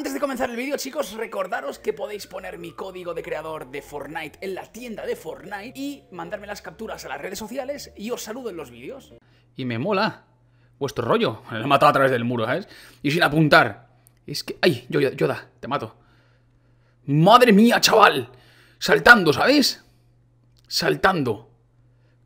Antes de comenzar el vídeo, chicos, recordaros que podéis poner mi código de creador de Fortnite en la tienda de Fortnite y mandarme las capturas a las redes sociales y os saludo en los vídeos. Y me mola vuestro rollo. lo he matado a través del muro, ¿sabes? Y sin apuntar. Es que... ¡Ay! yo da te mato. ¡Madre mía, chaval! Saltando, ¿sabéis? Saltando.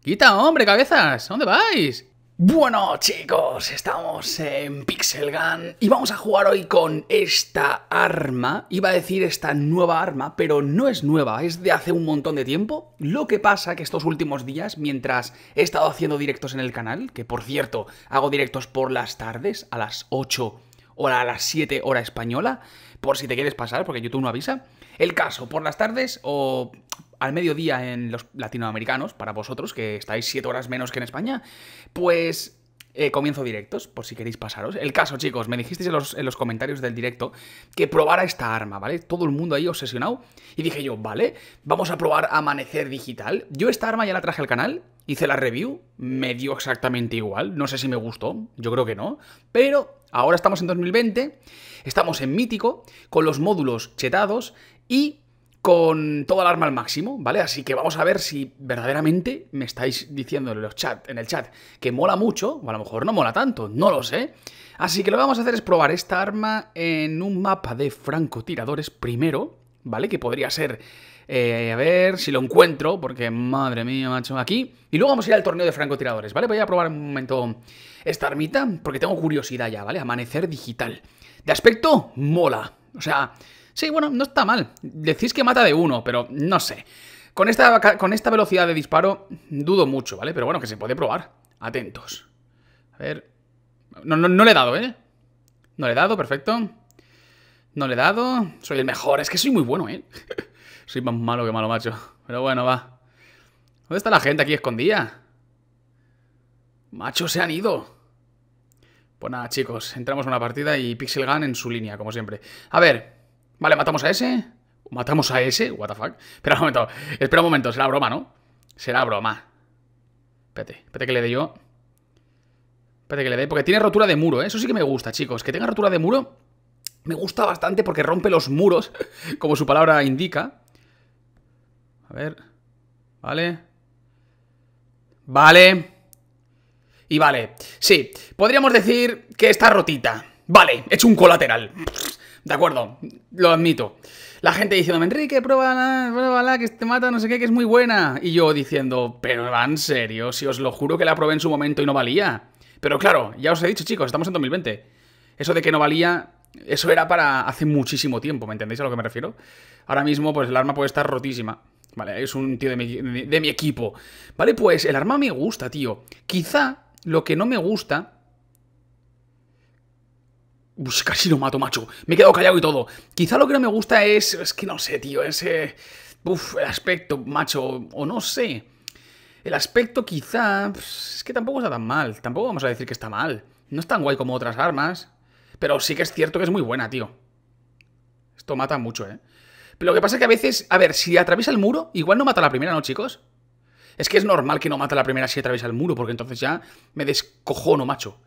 ¡Quita, hombre, cabezas! dónde vais? Bueno chicos, estamos en Pixel Gun y vamos a jugar hoy con esta arma, iba a decir esta nueva arma, pero no es nueva, es de hace un montón de tiempo. Lo que pasa que estos últimos días, mientras he estado haciendo directos en el canal, que por cierto, hago directos por las tardes, a las 8 o a las 7 hora española, por si te quieres pasar, porque YouTube no avisa. El caso, por las tardes o al mediodía en los latinoamericanos, para vosotros que estáis 7 horas menos que en España, pues eh, comienzo directos, por si queréis pasaros. El caso, chicos, me dijisteis en los, en los, comentarios del directo que probara esta arma, ¿vale? Todo el mundo ahí obsesionado. Y dije yo, vale, vamos a probar Amanecer Digital. Yo esta arma ya la traje al canal, hice la review, me dio exactamente igual. No sé si me gustó, yo creo que no. Pero ahora estamos en 2020, estamos en Mítico, con los módulos chetados y con toda la arma al máximo, ¿vale? Así que vamos a ver si verdaderamente me estáis diciendo en, en el chat que mola mucho, o a lo mejor no mola tanto, no lo sé. Así que lo que vamos a hacer es probar esta arma en un mapa de francotiradores primero, ¿vale? Que podría ser, eh, a ver si lo encuentro, porque madre mía, macho, aquí. Y luego vamos a ir al torneo de francotiradores, ¿vale? Voy a probar un momento esta armita, porque tengo curiosidad ya, ¿vale? Amanecer digital. De aspecto, mola. O sea, Sí, bueno, no está mal. Decís que mata de uno, pero no sé. Con esta, con esta velocidad de disparo dudo mucho, ¿vale? Pero bueno, que se puede probar. Atentos. A ver... No, le he dado, ¿eh? No le he dado, perfecto. No le he dado. Soy el mejor. Es que soy muy bueno, ¿eh? soy más malo que malo, macho. Pero bueno, va. ¿Dónde está la gente aquí escondida? Machos se han ido. Pues nada, chicos. Entramos a una partida y Pixel Gun en su línea, como siempre. A ver, Vale, matamos a ese. ¿Matamos a ese? What the fuck. Espera un momento. Espera un momento. Será broma, ¿no? Será broma. Espérate. Espérate que le dé yo. Espérate que le dé. Porque tiene rotura de muro, ¿eh? Eso sí que me gusta, chicos. Que tenga rotura de muro. Me gusta bastante porque rompe los muros. Como su palabra indica. A ver. Vale. Vale. Y vale. Sí. Podríamos decir que está rotita. Vale. he Hecho un colateral. De acuerdo, lo admito. La gente diciéndome, Enrique, pruébala, pruébala, que te mata, no sé qué, que es muy buena. Y yo diciendo, pero en serio, si os lo juro que la probé en su momento y no valía. Pero claro, ya os he dicho, chicos, estamos en 2020. Eso de que no valía, eso era para hace muchísimo tiempo, ¿me entendéis a lo que me refiero? Ahora mismo, pues el arma puede estar rotísima. Vale, es un tío de mi equipo. Vale, pues el arma me gusta, tío. Quizá lo que no me gusta ¡Uf! casi lo mato, macho. Me he quedado callado y todo. Quizá lo que no me gusta es... Es que no sé, tío. Ese... Uf, el aspecto, macho. O no sé. El aspecto quizá... Pues, es que tampoco está tan mal. Tampoco vamos a decir que está mal. No es tan guay como otras armas. Pero sí que es cierto que es muy buena, tío. Esto mata mucho, ¿eh? Pero lo que pasa es que a veces... A ver, si atraviesa el muro... Igual no mata la primera, ¿no, chicos? Es que es normal que no mata la primera si atraviesa el muro. Porque entonces ya me descojono, macho.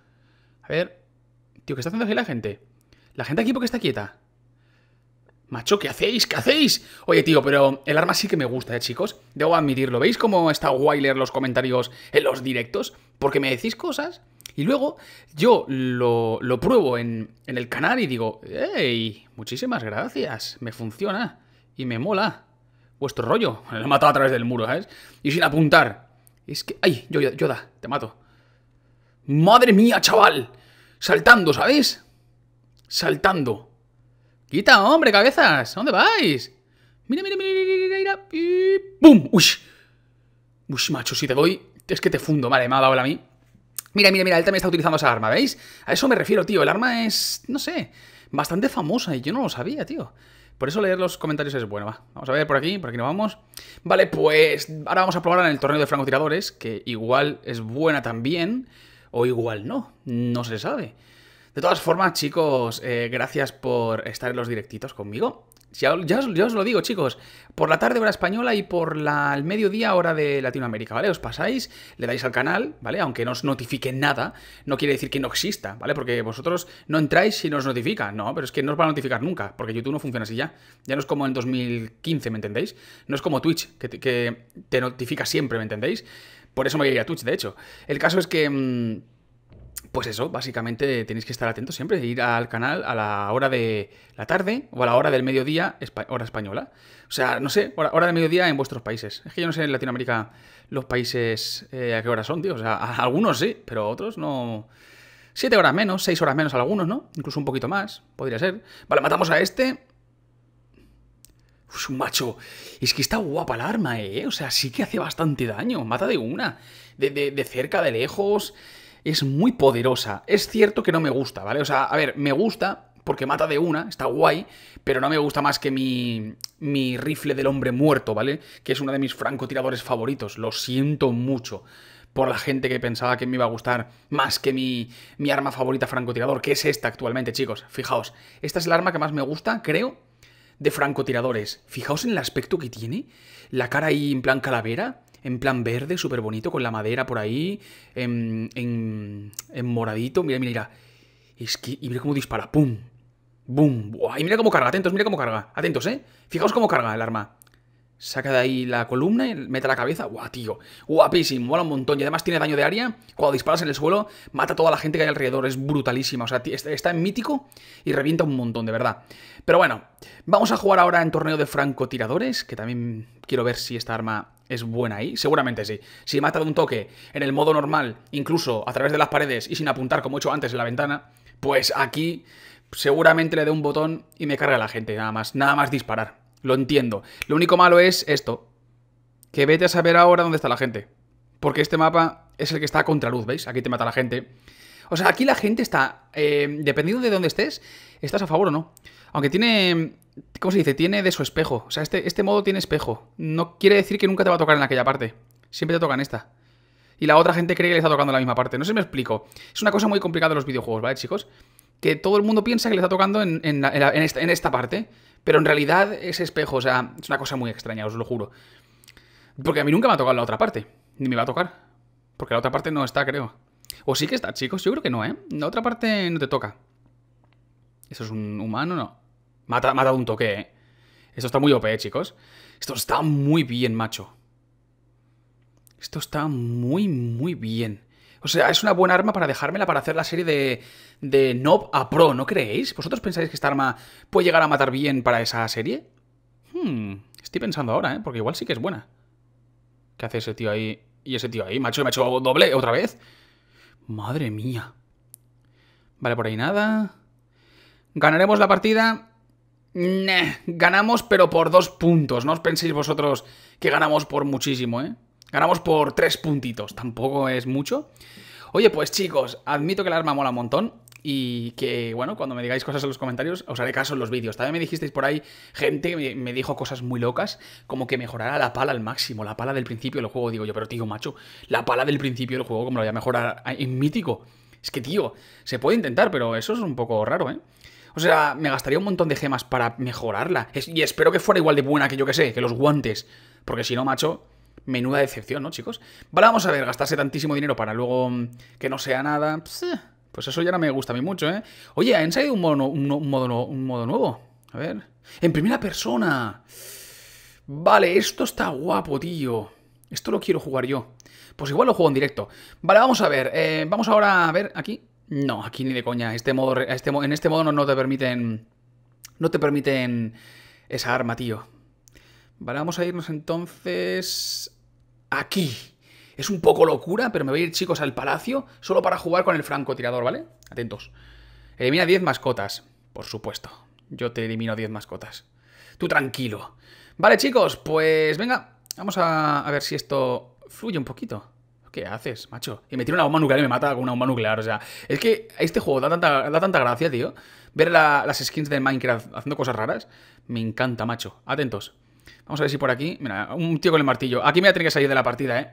A ver... Tío, ¿qué está haciendo aquí la gente? La gente aquí porque está quieta. Macho, ¿qué hacéis? ¿Qué hacéis? Oye, tío, pero el arma sí que me gusta, ¿eh, chicos? Debo admitirlo. ¿Veis cómo está guay leer los comentarios en los directos? Porque me decís cosas y luego yo lo, pruebo en, en, el canal y digo, ¡Ey! Muchísimas gracias. Me funciona y me mola vuestro rollo. Lo he matado a través del muro, ¿sabes? Y sin apuntar. Es que... ¡Ay! Yoda, Yoda te mato. ¡Madre mía, chaval! Saltando, ¿sabéis? Saltando. Quita, hombre, cabezas. ¿Dónde vais? Mira, mira, mira, mira, mira. ¡Bum! ¡Uy! Uy, macho, si te doy... Es que te fundo. Vale, me ha dado a mí. Mira, mira, mira, él también está utilizando esa arma, ¿veis? A eso me refiero, tío. El arma es, no sé, bastante famosa y yo no lo sabía, tío. Por eso leer los comentarios es bueno, va. Vamos a ver por aquí, por aquí nos vamos. Vale, pues ahora vamos a probar en el torneo de francotiradores, que igual es buena también o igual no, no se sabe. De todas formas, chicos, eh, gracias por estar en los directitos conmigo. Ya, os, lo digo, chicos, por la tarde hora española y por la, el mediodía hora de Latinoamérica, ¿vale? Os pasáis, le dais al canal, ¿vale? Aunque no os notifique nada, no quiere decir que no exista, ¿vale? Porque vosotros no entráis si no os notifica, no, pero es que no os va a notificar nunca, porque YouTube no funciona así ya. Ya no es como en 2015, ¿me entendéis? No es como Twitch, que que te notifica siempre, ¿me entendéis? Por eso me voy a Twitch, de hecho. El caso es que... Mm, pues eso, básicamente tenéis que estar atentos siempre, ir al canal a la hora de la tarde o a la hora del mediodía, hora española. O sea, no sé, hora, del mediodía en vuestros países. Es que yo no sé en Latinoamérica los países eh, a qué hora son, tío. O sea, algunos sí, pero otros no... Siete horas menos, seis horas menos algunos, ¿no? Incluso un poquito más, podría ser. Vale, matamos a este. Uf, macho, es que está guapa la arma, ¿eh? O sea, sí que hace bastante daño. Mata de una. De, cerca, de lejos. Es muy poderosa. Es cierto que no me gusta, ¿vale? O sea, a ver, me gusta porque mata de una, está guay, pero no me gusta más que mi, mi rifle del hombre muerto, ¿vale? Que es uno de mis francotiradores favoritos. Lo siento mucho por la gente que pensaba que me iba a gustar más que mi, mi arma favorita francotirador, que es esta actualmente, chicos. Fijaos, esta es el arma que más me gusta, creo, de francotiradores. Fijaos en el aspecto que tiene. La cara ahí en plan calavera, en plan verde, súper bonito, con la madera por ahí, en, en, en moradito. Mira, mira, mira. Es que, y mira cómo dispara. ¡Pum! pum, ¡Buah! Y mira cómo carga, atentos, mira cómo carga. Atentos, ¿eh? Fijaos cómo carga el arma. Saca de ahí la columna y mete la cabeza. tío. Guapísimo, mola un montón. Y además tiene daño de área. Cuando disparas en el suelo, mata a toda la gente que hay alrededor. Es brutalísima. O sea, está en mítico y revienta un montón, de verdad. Pero bueno, vamos a jugar ahora en torneo de francotiradores. Que también quiero ver si esta arma es buena ahí. Seguramente sí. Si mata de un toque en el modo normal, incluso a través de las paredes y sin apuntar, como he hecho antes en la ventana, pues aquí seguramente le dé un botón y me carga a la gente. Nada más, nada más disparar. Lo entiendo. Lo único malo es esto. Que vete a saber ahora dónde está la gente. Porque este mapa es el que está a contraluz, ¿veis? Aquí te mata la gente. O sea, aquí la gente está... Eh, dependiendo de dónde estés, estás a favor o no. Aunque tiene... ¿Cómo se dice? Tiene de su espejo. O sea, este, este modo tiene espejo. No quiere decir que nunca te va a tocar en aquella parte. Siempre te toca en esta. Y la otra gente cree que le está tocando en la misma parte. No sé si me explico. Es una cosa muy complicada en los videojuegos, ¿vale, chicos? que todo el mundo piensa que le está tocando en, esta, parte, pero en realidad es espejo, o sea, es una cosa muy extraña, os lo juro. Porque a mí nunca me ha tocado la otra parte, ni me va a tocar, porque la otra parte no está, creo. O sí que está, chicos, yo creo que no, ¿eh? La otra parte no te toca. ¿Eso es un humano? No. Mata, mata un toque, ¿eh? Esto está muy OP, ¿eh, chicos. Esto está muy bien, macho. Esto está muy, muy bien. O sea, es una buena arma para dejármela para hacer la serie de, de Nob a Pro, ¿no creéis? ¿Vosotros pensáis que esta arma puede llegar a matar bien para esa serie? Hmm, estoy pensando ahora, ¿eh? Porque igual sí que es buena. ¿Qué hace ese tío ahí? Y ese tío ahí, macho, me ha doble otra vez. Madre mía. Vale, por ahí nada. ¿Ganaremos la partida? ganamos pero por dos puntos. No os penséis vosotros que ganamos por muchísimo, ¿eh? Ganamos por tres puntitos, tampoco es mucho. Oye, pues chicos, admito que el arma mola un montón y que, bueno, cuando me digáis cosas en los comentarios, os haré caso en los vídeos. También me dijisteis por ahí gente que me dijo cosas muy locas, como que mejorara la pala al máximo, la pala del principio del juego. Digo yo, pero tío, macho, la pala del principio del juego, ¿cómo la voy a mejorar ah, en mítico? Es que, tío, se puede intentar, pero eso es un poco raro, ¿eh? O sea, me gastaría un montón de gemas para mejorarla. y espero que fuera igual de buena que yo que sé, que los guantes. Porque si no, macho, Menuda decepción, ¿no, chicos? Vale, vamos a ver, gastarse tantísimo dinero para luego mm, que no sea nada. Pues, eh, pues eso ya no me gusta a mí mucho, ¿eh? Oye, han salido un modo, un, modo, nuevo. A ver. En primera persona. Vale, esto está guapo, tío. Esto lo quiero jugar yo. Pues igual lo juego en directo. Vale, vamos a ver. Eh, vamos ahora a ver aquí. No, aquí ni de coña. Este modo, este en este modo no te permiten... No te permiten esa arma, tío. Vale, vamos a irnos entonces aquí. Es un poco locura, pero me voy a ir, chicos, al palacio solo para jugar con el francotirador, ¿vale? Atentos. Elimina 10 mascotas, por supuesto. Yo te elimino 10 mascotas. Tú tranquilo. Vale, chicos, pues venga, vamos a, ver si esto fluye un poquito. ¿Qué haces, macho? Y me tira una bomba nuclear y me mata con una bomba nuclear. O sea, es que este juego da tanta, da tanta gracia, tío. Ver las skins de Minecraft haciendo cosas raras. Me encanta, macho. Atentos. Vamos a ver si por aquí... Mira, un tío con el martillo. Aquí me voy a tener que salir de la partida, ¿eh?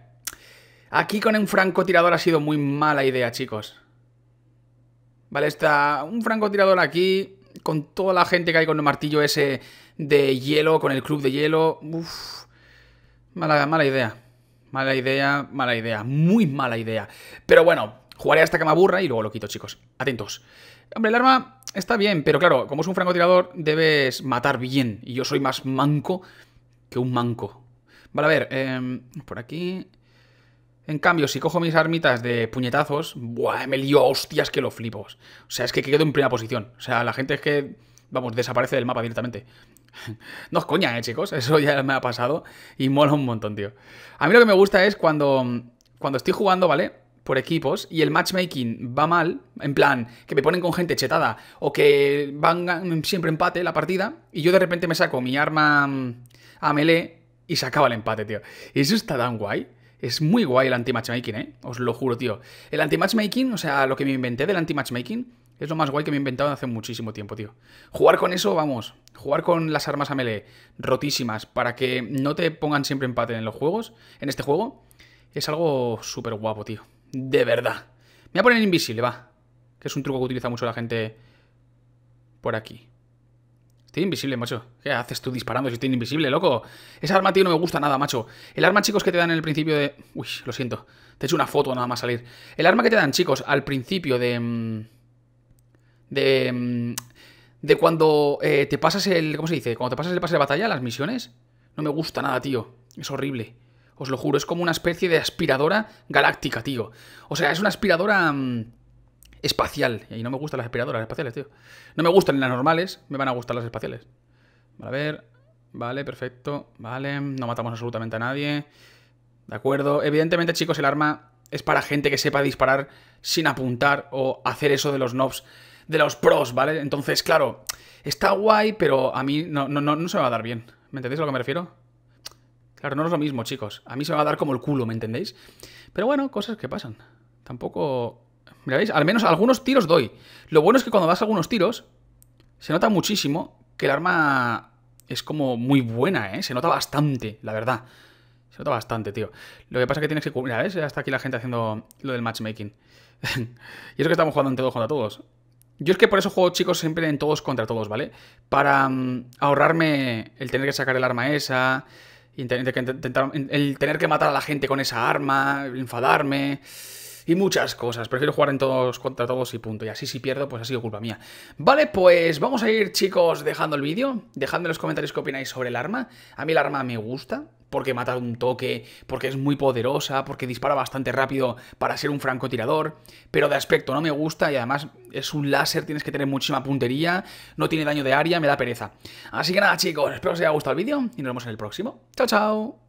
Aquí con un francotirador ha sido muy mala idea, chicos. Vale, está un francotirador aquí con toda la gente que hay con el martillo ese de hielo, con el club de hielo. Uf, mala, mala idea. Mala idea, mala idea. Muy mala idea. Pero bueno, jugaré hasta que me aburra y luego lo quito, chicos. Atentos. Hombre, el arma está bien, pero claro, como es un francotirador, debes matar bien. Y yo soy más manco, que un manco. Vale, a ver, em, por aquí... En cambio, si cojo mis armitas de puñetazos, ¡buah! Me lío hostias que lo flipos. O sea, es que quedo en primera posición. O sea, la gente es que, vamos, desaparece del mapa directamente. no es coña, eh, chicos. Eso ya me ha pasado y mola un montón, tío. A mí lo que me gusta es cuando, cuando estoy jugando, ¿vale? Por equipos y el matchmaking va mal, en plan, que me ponen con gente chetada o que van siempre empate la partida y yo de repente me saco mi arma a melee y se acaba el empate, tío. Y eso está tan guay. Es muy guay el anti-matchmaking, ¿eh? Os lo juro, tío. El anti-matchmaking, o sea, lo que me inventé del anti-matchmaking, es lo más guay que me he inventado hace muchísimo tiempo, tío. Jugar con eso, vamos. Jugar con las armas a melee rotísimas para que no te pongan siempre empate en los juegos, en este juego, es algo súper guapo, tío. De verdad. Me voy a poner invisible, va. Que es un truco que utiliza mucho la gente por aquí. Estoy invisible, macho. ¿Qué haces tú disparando si estoy invisible, loco? Esa arma, tío, no me gusta nada, macho. El arma, chicos, que te dan en el principio de... Uy, lo siento. Te he hecho una foto nada más salir. El arma que te dan, chicos, al principio de... Mm, de... Mm, de cuando eh, te pasas el... ¿Cómo se dice? Cuando te pasas el pase de batalla, las misiones. No me gusta nada, tío. Es horrible. Os lo juro, es como una especie de aspiradora galáctica, tío. O sea, es una aspiradora... Mm, espacial. Y no me gustan las aspiradoras espaciales, tío. No me gustan las normales, me van a gustar las espaciales. a ver. Vale, perfecto. Vale, no matamos absolutamente a nadie. De acuerdo. Evidentemente, chicos, el arma es para gente que sepa disparar sin apuntar o hacer eso de los knobs de los pros, ¿vale? Entonces, claro, está guay, pero a mí no, no, no se me va a dar bien. ¿Me entendéis a lo que me refiero? Claro, no es lo mismo, chicos. A mí se me va a dar como el culo, ¿me entendéis? Pero bueno, cosas que pasan. Tampoco Mira, ¿veis? Al menos algunos tiros doy. Lo bueno es que cuando das algunos tiros, se nota muchísimo que el arma es como muy buena, ¿eh? Se nota bastante, la verdad. Se nota bastante, tío. Lo que pasa es que tienes que... Mira, ¿ves? Hasta aquí la gente haciendo lo del matchmaking. y es que estamos jugando entre todos contra todos. Yo es que por eso juego, chicos, siempre en todos contra todos, ¿vale? Para mm, ahorrarme el tener que sacar el arma esa... El tener que matar a la gente con esa arma, enfadarme y muchas cosas. Prefiero jugar en todos contra todos y punto. Y así si pierdo, pues ha sido culpa mía. Vale, pues vamos a ir, chicos, dejando el vídeo. dejando en los comentarios qué opináis sobre el arma. A mí el arma me gusta, porque mata un toque, porque es muy poderosa, porque dispara bastante rápido para ser un francotirador, pero de aspecto no me gusta y además es un láser, tienes que tener muchísima puntería, no tiene daño de área, me da pereza. Así que nada chicos, espero que os haya gustado el vídeo y nos vemos en el próximo. Chao, chao.